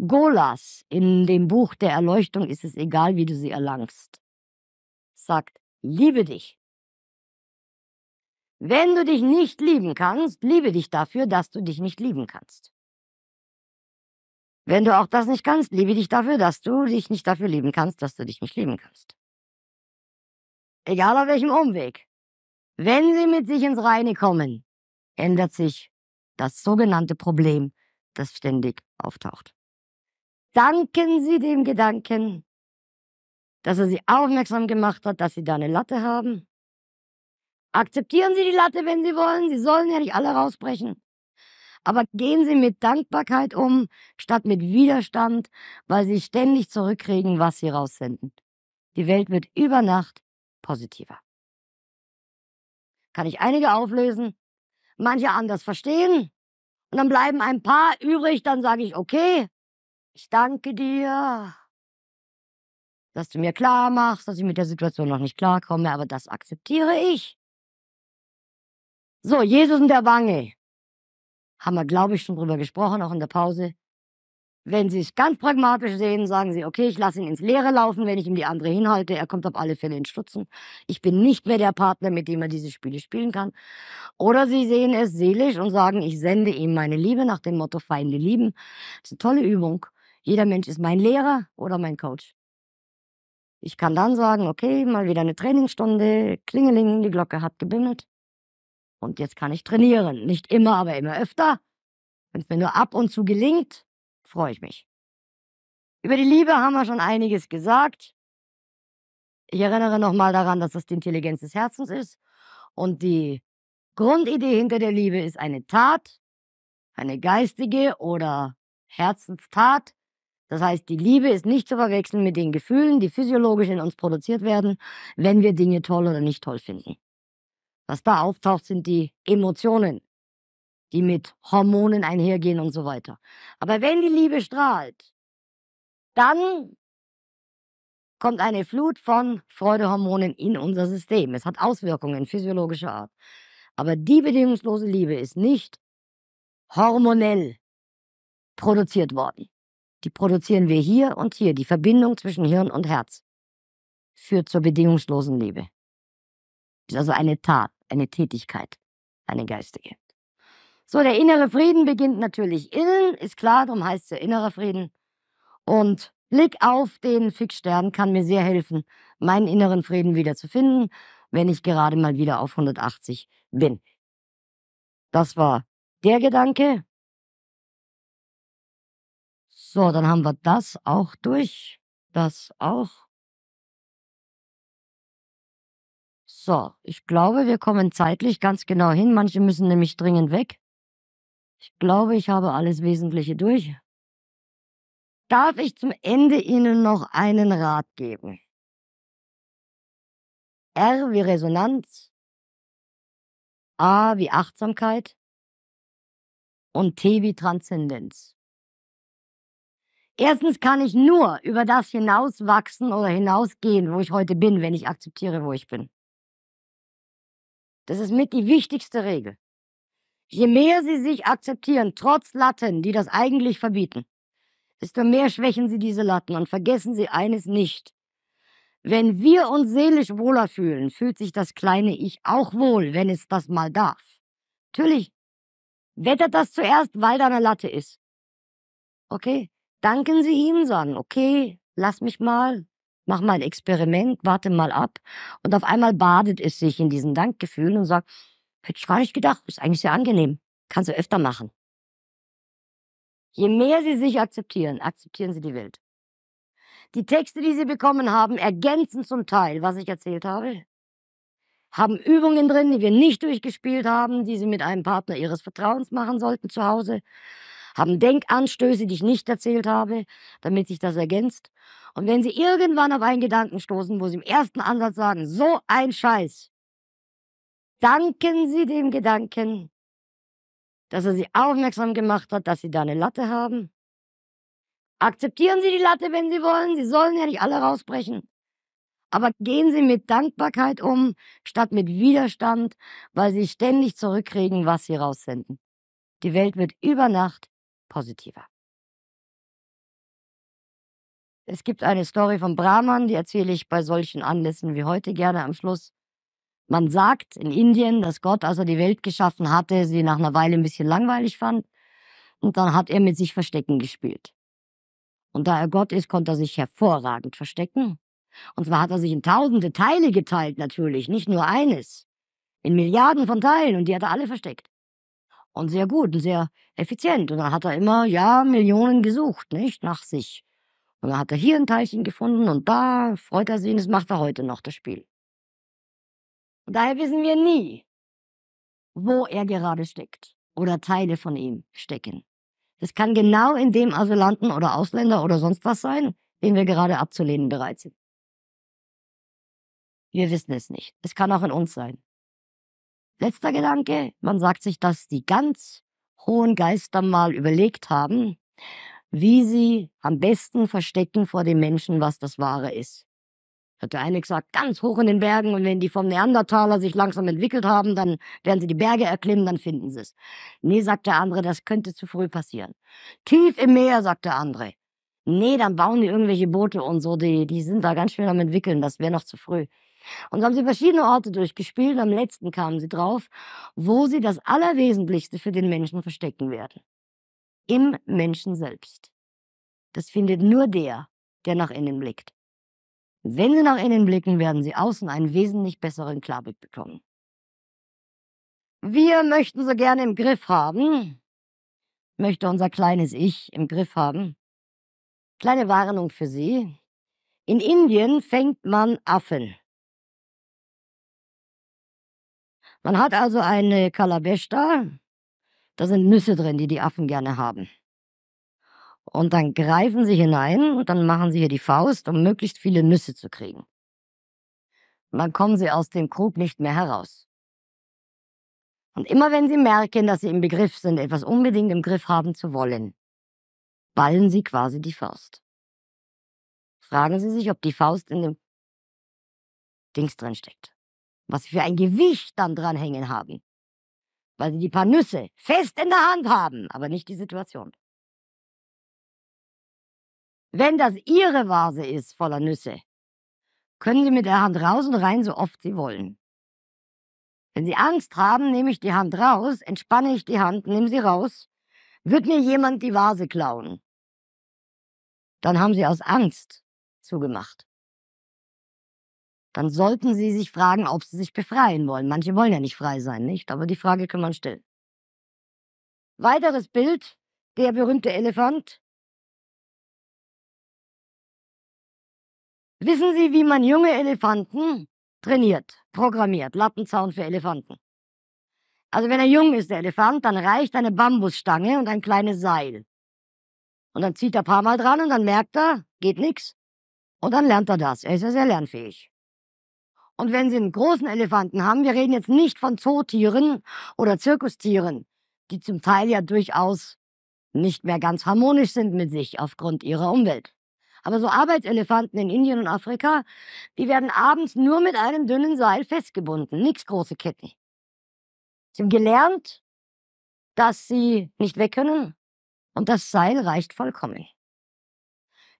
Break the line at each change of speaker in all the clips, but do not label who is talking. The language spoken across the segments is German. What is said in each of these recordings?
Golas in dem Buch der Erleuchtung ist es egal, wie du sie erlangst, sagt, liebe dich. Wenn du dich nicht lieben kannst, liebe dich dafür, dass du dich nicht lieben kannst. Wenn du auch das nicht kannst, liebe dich dafür, dass du dich nicht dafür lieben kannst, dass du dich nicht lieben kannst. Egal auf welchem Umweg. Wenn sie mit sich ins Reine kommen, ändert sich das sogenannte Problem, das ständig auftaucht danken Sie dem Gedanken, dass er Sie aufmerksam gemacht hat, dass Sie da eine Latte haben. Akzeptieren Sie die Latte, wenn Sie wollen. Sie sollen ja nicht alle rausbrechen. Aber gehen Sie mit Dankbarkeit um, statt mit Widerstand, weil Sie ständig zurückkriegen, was Sie raussenden. Die Welt wird über Nacht positiver. Kann ich einige auflösen, manche anders verstehen. Und dann bleiben ein paar übrig, dann sage ich, okay, ich danke dir, dass du mir klar machst, dass ich mit der Situation noch nicht klarkomme, aber das akzeptiere ich. So, Jesus in der Wange. Haben wir, glaube ich, schon drüber gesprochen, auch in der Pause. Wenn Sie es ganz pragmatisch sehen, sagen Sie, okay, ich lasse ihn ins Leere laufen, wenn ich ihm die andere hinhalte. Er kommt auf alle Fälle in Stutzen. Ich bin nicht mehr der Partner, mit dem er diese Spiele spielen kann. Oder Sie sehen es seelisch und sagen, ich sende ihm meine Liebe nach dem Motto Feinde lieben. Das ist eine tolle Übung. Jeder Mensch ist mein Lehrer oder mein Coach. Ich kann dann sagen, okay, mal wieder eine Trainingsstunde, Klingeling, die Glocke hat gebimmelt. Und jetzt kann ich trainieren. Nicht immer, aber immer öfter. Wenn es mir nur ab und zu gelingt, freue ich mich. Über die Liebe haben wir schon einiges gesagt. Ich erinnere nochmal daran, dass das die Intelligenz des Herzens ist. Und die Grundidee hinter der Liebe ist eine Tat, eine geistige oder Herzenstat, das heißt, die Liebe ist nicht zu verwechseln mit den Gefühlen, die physiologisch in uns produziert werden, wenn wir Dinge toll oder nicht toll finden. Was da auftaucht, sind die Emotionen, die mit Hormonen einhergehen und so weiter. Aber wenn die Liebe strahlt, dann kommt eine Flut von Freudehormonen in unser System. Es hat Auswirkungen physiologischer Art. Aber die bedingungslose Liebe ist nicht hormonell produziert worden. Die produzieren wir hier und hier, die Verbindung zwischen Hirn und Herz. Führt zur bedingungslosen Liebe. Ist also eine Tat, eine Tätigkeit, eine geistige. So, der innere Frieden beginnt natürlich innen, ist klar, darum heißt es der innere Frieden. Und Blick auf den Fixstern kann mir sehr helfen, meinen inneren Frieden wieder zu finden, wenn ich gerade mal wieder auf 180 bin. Das war der Gedanke. So, dann haben wir das auch durch. Das auch. So, ich glaube, wir kommen zeitlich ganz genau hin. Manche müssen nämlich dringend weg. Ich glaube, ich habe alles Wesentliche durch. Darf ich zum Ende Ihnen noch einen Rat geben? R wie Resonanz, A wie Achtsamkeit und T wie Transzendenz. Erstens kann ich nur über das hinauswachsen oder hinausgehen, wo ich heute bin, wenn ich akzeptiere, wo ich bin. Das ist mit die wichtigste Regel. Je mehr sie sich akzeptieren, trotz Latten, die das eigentlich verbieten, desto mehr schwächen sie diese Latten und vergessen sie eines nicht. Wenn wir uns seelisch wohler fühlen, fühlt sich das kleine Ich auch wohl, wenn es das mal darf. Natürlich wettert das zuerst, weil da eine Latte ist. Okay? danken Sie ihm, sagen, okay, lass mich mal, mach mal ein Experiment, warte mal ab. Und auf einmal badet es sich in diesen Dankgefühlen und sagt, hätte ich gar nicht gedacht, ist eigentlich sehr angenehm, kannst du öfter machen. Je mehr Sie sich akzeptieren, akzeptieren Sie die Welt. Die Texte, die Sie bekommen haben, ergänzen zum Teil, was ich erzählt habe, haben Übungen drin, die wir nicht durchgespielt haben, die Sie mit einem Partner Ihres Vertrauens machen sollten zu Hause haben Denkanstöße, die ich nicht erzählt habe, damit sich das ergänzt. Und wenn sie irgendwann auf einen Gedanken stoßen, wo sie im ersten Ansatz sagen, so ein Scheiß, danken sie dem Gedanken, dass er sie aufmerksam gemacht hat, dass sie da eine Latte haben. Akzeptieren Sie die Latte, wenn Sie wollen. Sie sollen ja nicht alle rausbrechen. Aber gehen Sie mit Dankbarkeit um, statt mit Widerstand, weil Sie ständig zurückkriegen, was Sie raussenden. Die Welt wird über Nacht positiver. Es gibt eine Story von Brahman, die erzähle ich bei solchen Anlässen wie heute gerne am Schluss. Man sagt in Indien, dass Gott, als er die Welt geschaffen hatte, sie nach einer Weile ein bisschen langweilig fand. Und dann hat er mit sich Verstecken gespielt. Und da er Gott ist, konnte er sich hervorragend verstecken. Und zwar hat er sich in tausende Teile geteilt natürlich, nicht nur eines. In Milliarden von Teilen und die hat er alle versteckt und sehr gut und sehr effizient. Und dann hat er immer, ja, Millionen gesucht, nicht, nach sich. Und dann hat er hier ein Teilchen gefunden und da freut er sich und das macht er heute noch, das Spiel. Und daher wissen wir nie, wo er gerade steckt oder Teile von ihm stecken. Das kann genau in dem Asylanten oder Ausländer oder sonst was sein, den wir gerade abzulehnen bereit sind. Wir wissen es nicht. Es kann auch in uns sein. Letzter Gedanke, man sagt sich, dass die ganz hohen Geister mal überlegt haben, wie sie am besten verstecken vor den Menschen, was das Wahre ist. Hat der eine gesagt, ganz hoch in den Bergen und wenn die vom Neandertaler sich langsam entwickelt haben, dann werden sie die Berge erklimmen, dann finden sie es. Nee, sagt der andere, das könnte zu früh passieren. Tief im Meer, sagt der andere nee, dann bauen die irgendwelche Boote und so, die, die sind da ganz schön am entwickeln, das wäre noch zu früh. Und so haben sie verschiedene Orte durchgespielt am letzten kamen sie drauf, wo sie das Allerwesentlichste für den Menschen verstecken werden. Im Menschen selbst. Das findet nur der, der nach innen blickt. Wenn sie nach innen blicken, werden sie außen einen wesentlich besseren Klarblick bekommen. Wir möchten so gerne im Griff haben, möchte unser kleines Ich im Griff haben, Kleine Warnung für Sie. In Indien fängt man Affen. Man hat also eine Kalabeshta, da sind Nüsse drin, die die Affen gerne haben. Und dann greifen sie hinein und dann machen sie hier die Faust, um möglichst viele Nüsse zu kriegen. Und dann kommen sie aus dem Krug nicht mehr heraus. Und immer wenn sie merken, dass sie im Begriff sind, etwas unbedingt im Griff haben zu wollen, ballen Sie quasi die Faust. Fragen Sie sich, ob die Faust in dem Dings drin steckt. Was Sie für ein Gewicht dann dranhängen haben. Weil Sie die paar Nüsse fest in der Hand haben, aber nicht die Situation. Wenn das Ihre Vase ist voller Nüsse, können Sie mit der Hand raus und rein, so oft Sie wollen. Wenn Sie Angst haben, nehme ich die Hand raus, entspanne ich die Hand, nehme sie raus, wird mir jemand die Vase klauen dann haben sie aus Angst zugemacht. Dann sollten sie sich fragen, ob sie sich befreien wollen. Manche wollen ja nicht frei sein, nicht? Aber die Frage kann man stellen. Weiteres Bild, der berühmte Elefant. Wissen Sie, wie man junge Elefanten trainiert, programmiert? Lattenzaun für Elefanten. Also wenn er jung ist, der Elefant, dann reicht eine Bambusstange und ein kleines Seil. Und dann zieht er ein paar Mal dran und dann merkt er, geht nix. Und dann lernt er das. Er ist ja sehr lernfähig. Und wenn Sie einen großen Elefanten haben, wir reden jetzt nicht von Zootieren oder Zirkustieren, die zum Teil ja durchaus nicht mehr ganz harmonisch sind mit sich aufgrund ihrer Umwelt. Aber so Arbeitselefanten in Indien und Afrika, die werden abends nur mit einem dünnen Seil festgebunden, nichts große Ketten. Sie haben gelernt, dass sie nicht weg können, und das Seil reicht vollkommen.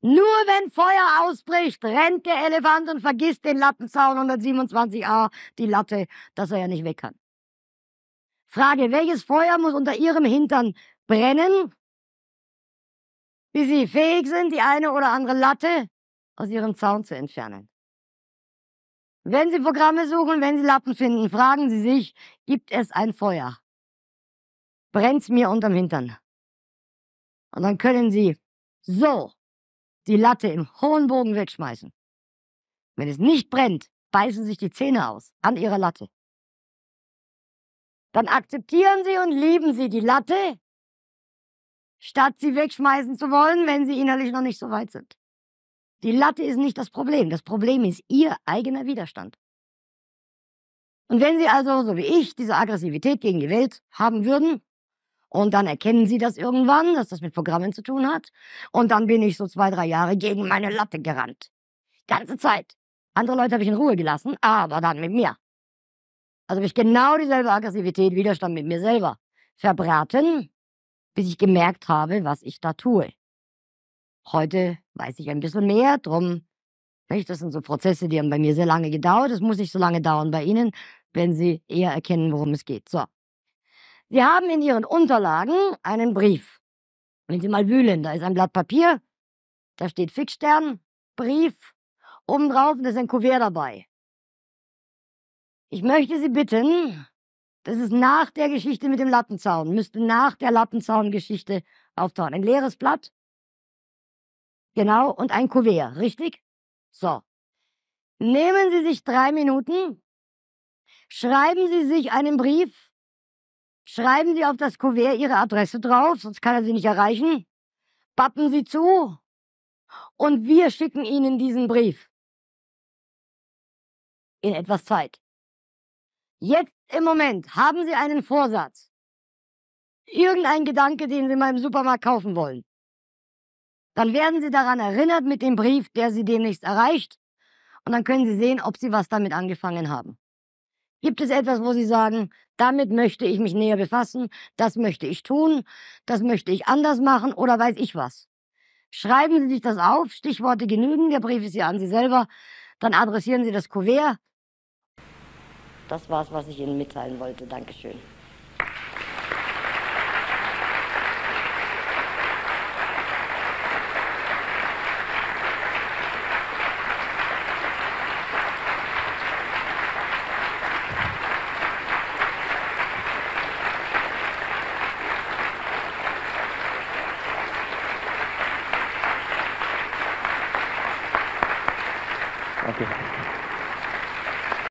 Nur wenn Feuer ausbricht, rennt der Elefant und vergisst den Lattenzaun 127a, die Latte, dass er ja nicht weg kann. Frage, welches Feuer muss unter ihrem Hintern brennen, bis sie fähig sind, die eine oder andere Latte aus ihrem Zaun zu entfernen? Wenn Sie Programme suchen, wenn Sie Lappen finden, fragen Sie sich, gibt es ein Feuer? Brennt's mir unterm Hintern? Und dann können Sie so die Latte im hohen Bogen wegschmeißen. Wenn es nicht brennt, beißen sich die Zähne aus an Ihrer Latte. Dann akzeptieren Sie und lieben Sie die Latte, statt sie wegschmeißen zu wollen, wenn Sie innerlich noch nicht so weit sind. Die Latte ist nicht das Problem. Das Problem ist Ihr eigener Widerstand. Und wenn Sie also, so wie ich, diese Aggressivität gegen die Welt haben würden, und dann erkennen sie das irgendwann, dass das mit Programmen zu tun hat. Und dann bin ich so zwei, drei Jahre gegen meine Latte gerannt. Ganze Zeit. Andere Leute habe ich in Ruhe gelassen, aber dann mit mir. Also habe ich genau dieselbe Aggressivität, Widerstand mit mir selber verbraten, bis ich gemerkt habe, was ich da tue. Heute weiß ich ein bisschen mehr drum. Nicht? Das sind so Prozesse, die haben bei mir sehr lange gedauert. Es muss nicht so lange dauern bei Ihnen, wenn Sie eher erkennen, worum es geht. So. Sie haben in Ihren Unterlagen einen Brief. Wenn Sie mal wühlen, da ist ein Blatt Papier, da steht Fixstern, Brief, oben da ist ein Kuvert dabei. Ich möchte Sie bitten, das ist nach der Geschichte mit dem Lattenzaun, müsste nach der Lattenzaun-Geschichte auftauchen. Ein leeres Blatt, genau, und ein Kuvert, richtig? So. Nehmen Sie sich drei Minuten, schreiben Sie sich einen Brief Schreiben Sie auf das Kuvert Ihre Adresse drauf, sonst kann er Sie nicht erreichen. Pappen Sie zu und wir schicken Ihnen diesen Brief. In etwas Zeit. Jetzt im Moment haben Sie einen Vorsatz. Irgendein Gedanke, den Sie mal im Supermarkt kaufen wollen. Dann werden Sie daran erinnert mit dem Brief, der Sie demnächst erreicht. Und dann können Sie sehen, ob Sie was damit angefangen haben. Gibt es etwas, wo Sie sagen, damit möchte ich mich näher befassen, das möchte ich tun, das möchte ich anders machen oder weiß ich was? Schreiben Sie sich das auf, Stichworte genügen, der Brief ist ja an Sie selber, dann adressieren Sie das Kuvert. Das war's, was ich Ihnen mitteilen wollte. Dankeschön.